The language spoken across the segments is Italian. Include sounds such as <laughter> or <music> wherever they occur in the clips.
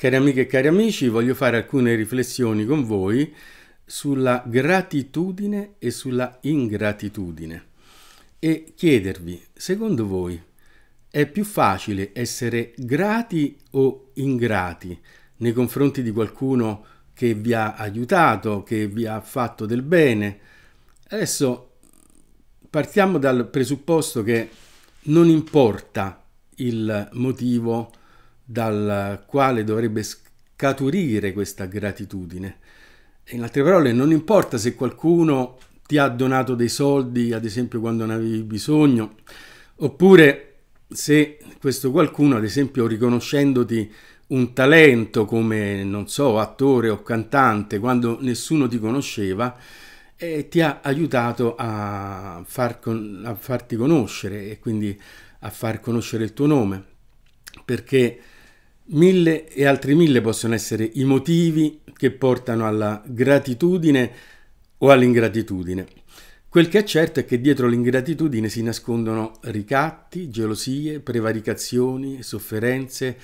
Cari amiche e cari amici, voglio fare alcune riflessioni con voi sulla gratitudine e sulla ingratitudine e chiedervi, secondo voi, è più facile essere grati o ingrati nei confronti di qualcuno che vi ha aiutato, che vi ha fatto del bene? Adesso partiamo dal presupposto che non importa il motivo dal quale dovrebbe scaturire questa gratitudine. In altre parole, non importa se qualcuno ti ha donato dei soldi, ad esempio quando ne avevi bisogno, oppure se questo qualcuno, ad esempio riconoscendoti un talento come, non so, attore o cantante, quando nessuno ti conosceva, eh, ti ha aiutato a, far con, a farti conoscere e quindi a far conoscere il tuo nome, perché Mille e altri mille possono essere i motivi che portano alla gratitudine o all'ingratitudine. Quel che è certo è che dietro l'ingratitudine si nascondono ricatti, gelosie, prevaricazioni, sofferenze,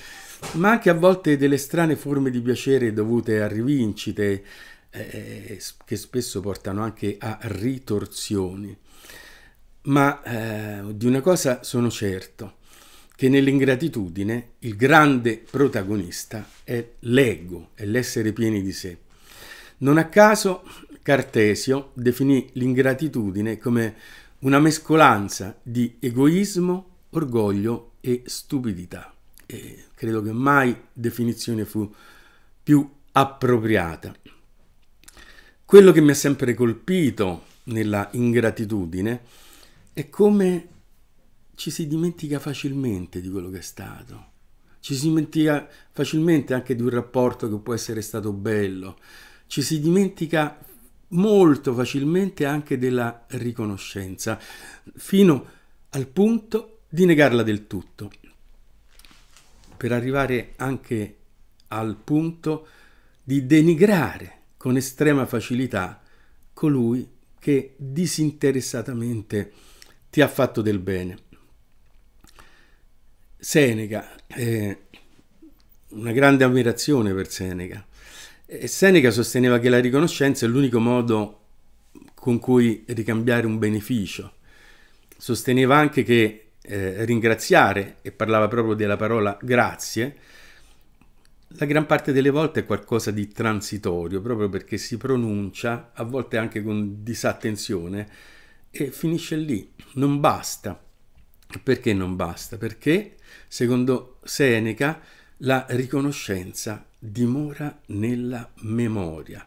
ma anche a volte delle strane forme di piacere dovute a rivincite eh, eh che spesso portano anche a ritorsioni. Ma eh, di una cosa sono certo, che nell'ingratitudine il grande protagonista è l'ego, è l'essere pieni di sé. Non a caso Cartesio definì l'ingratitudine come una mescolanza di egoismo, orgoglio e stupidità. E credo che mai definizione fu più appropriata. Quello che mi ha sempre colpito nella ingratitudine è come ci si dimentica facilmente di quello che è stato. Ci si dimentica facilmente anche di un rapporto che può essere stato bello. Ci si dimentica molto facilmente anche della riconoscenza, fino al punto di negarla del tutto. Per arrivare anche al punto di denigrare con estrema facilità colui che disinteressatamente ti ha fatto del bene. Seneca, eh, una grande ammirazione per Seneca. E Seneca sosteneva che la riconoscenza è l'unico modo con cui ricambiare un beneficio. Sosteneva anche che eh, ringraziare, e parlava proprio della parola grazie, la gran parte delle volte è qualcosa di transitorio, proprio perché si pronuncia, a volte anche con disattenzione, e finisce lì. Non basta perché non basta? Perché, secondo Seneca, la riconoscenza dimora nella memoria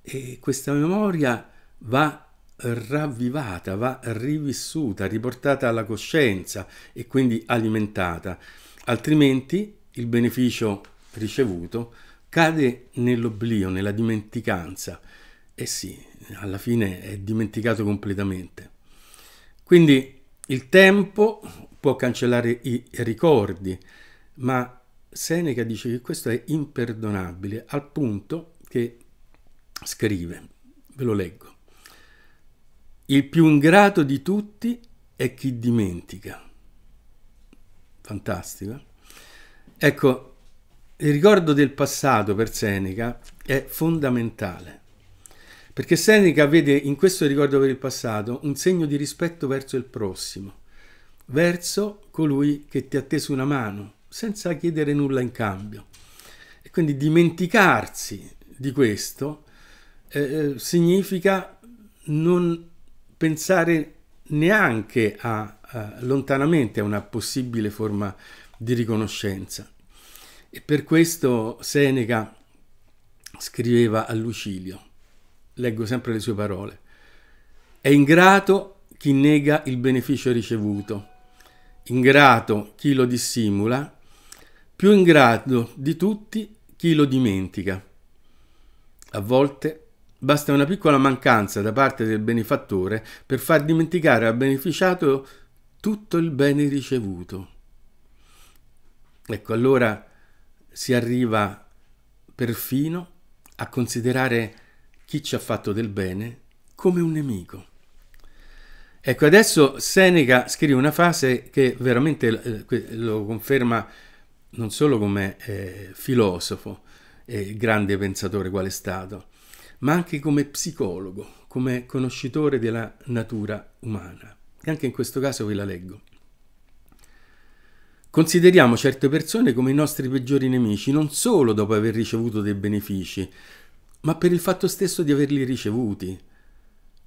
e questa memoria va ravvivata, va rivissuta, riportata alla coscienza e quindi alimentata, altrimenti il beneficio ricevuto cade nell'oblio, nella dimenticanza e eh sì, alla fine è dimenticato completamente. Quindi il tempo può cancellare i ricordi, ma Seneca dice che questo è imperdonabile al punto che scrive, ve lo leggo, il più ingrato di tutti è chi dimentica. Fantastico. Ecco, il ricordo del passato per Seneca è fondamentale. Perché Seneca vede in questo ricordo per il passato un segno di rispetto verso il prossimo, verso colui che ti ha teso una mano, senza chiedere nulla in cambio. E quindi dimenticarsi di questo eh, eh significa non pensare neanche a, a, lontanamente a una possibile forma di riconoscenza. E per questo Seneca scriveva a Lucilio leggo sempre le sue parole, è ingrato chi nega il beneficio ricevuto, ingrato chi lo dissimula, più ingrato di tutti chi lo dimentica. A volte basta una piccola mancanza da parte del benefattore per far dimenticare al beneficiato tutto il bene ricevuto. Ecco, allora si arriva perfino a considerare chi ci ha fatto del bene come un nemico. Ecco, adesso Seneca scrive una frase che veramente eh, lo conferma non solo come eh, filosofo, eh, grande pensatore qual è stato, ma anche come psicologo, come conoscitore della natura umana. E anche in questo caso ve la leggo. Consideriamo certe persone come i nostri peggiori nemici, non solo dopo aver ricevuto dei benefici, ma per il fatto stesso di averli ricevuti.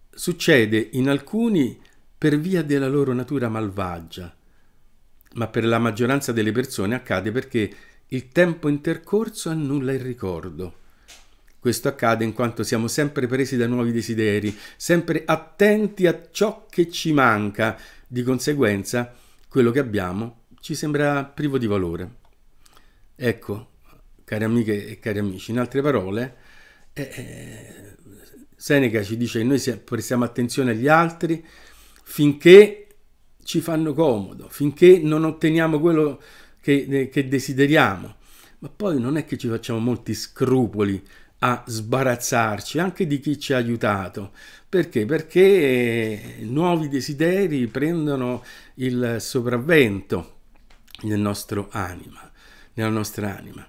Succede in alcuni per via della loro natura malvagia, ma per la maggioranza delle persone accade perché il tempo intercorso annulla il ricordo. Questo accade in quanto siamo sempre presi da nuovi desideri, sempre attenti a ciò che ci manca, di conseguenza quello che abbiamo ci sembra privo di valore. Ecco, cari amiche e cari amici, in altre parole, eh, eh, Seneca ci dice che noi prestiamo attenzione agli altri finché ci fanno comodo, finché non otteniamo quello che, eh, che desideriamo. Ma poi non è che ci facciamo molti scrupoli a sbarazzarci anche di chi ci ha aiutato. Perché? Perché eh, nuovi desideri prendono il sopravvento nel nostro anima, nella nostra anima.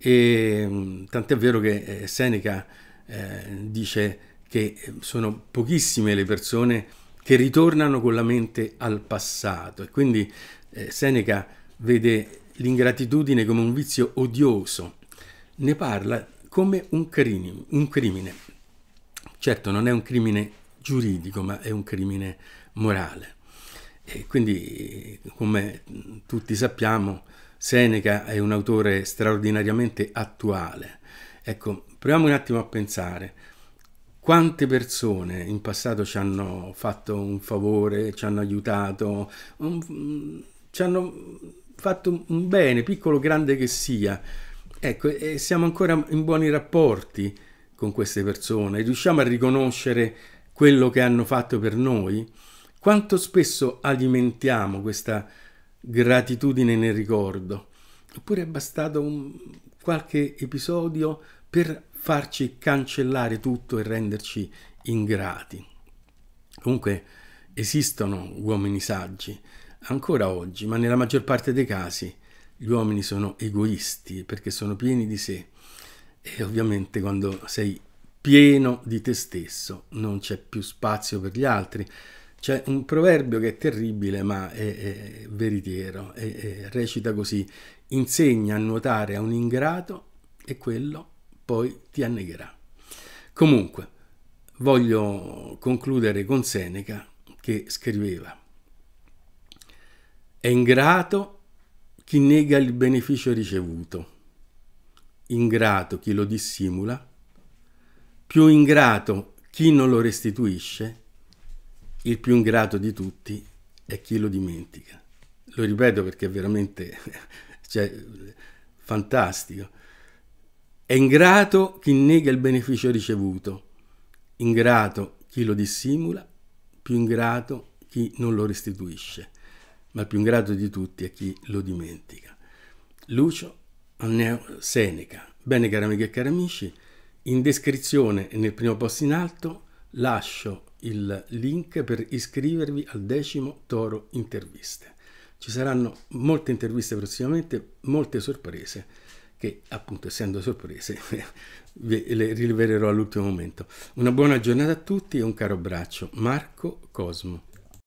E, mm, tant'è vero che eh, Seneca eh, dice che sono pochissime le persone che ritornano con la mente al passato e quindi eh, Seneca vede l'ingratitudine come un vizio odioso, ne parla come un, crini, un crimine. Certo non è un crimine giuridico ma è un crimine morale. E quindi come tutti sappiamo Seneca è un autore straordinariamente attuale. Ecco, proviamo un attimo a pensare. Quante persone in passato ci hanno fatto un favore, ci hanno aiutato, un, ci hanno fatto un bene, piccolo o grande che sia. Ecco, e siamo ancora in buoni rapporti con queste persone, riusciamo a riconoscere quello che hanno fatto per noi? Quanto spesso alimentiamo questa gratitudine nel ricordo, oppure è bastato un, qualche episodio per farci cancellare tutto e renderci ingrati. Comunque esistono uomini saggi ancora oggi, ma nella maggior parte dei casi gli uomini sono egoisti perché sono pieni di sé e ovviamente quando sei pieno di te stesso non c'è più spazio per gli altri, c'è un proverbio che è terribile ma è, è veritiero e, e recita così, insegna a nuotare a un ingrato e quello poi ti annegherà. Comunque, voglio concludere con Seneca che scriveva, è ingrato chi nega il beneficio ricevuto, ingrato chi lo dissimula, più ingrato chi non lo restituisce il più ingrato di tutti è chi lo dimentica. Lo ripeto perché è veramente <laughs> cioè, fantastico. È ingrato chi nega il beneficio ricevuto, ingrato chi lo dissimula, più ingrato chi non lo restituisce, ma il più ingrato di tutti è chi lo dimentica. Lucio Anneo Seneca. Bene cari amiche e cari amici, in descrizione e nel primo posto in alto lascio il link per iscrivervi al decimo Toro Interviste. Ci saranno molte interviste prossimamente, molte sorprese che appunto essendo sorprese <laughs> le rileverò all'ultimo momento. Una buona giornata a tutti e un caro abbraccio. Marco Cosmo.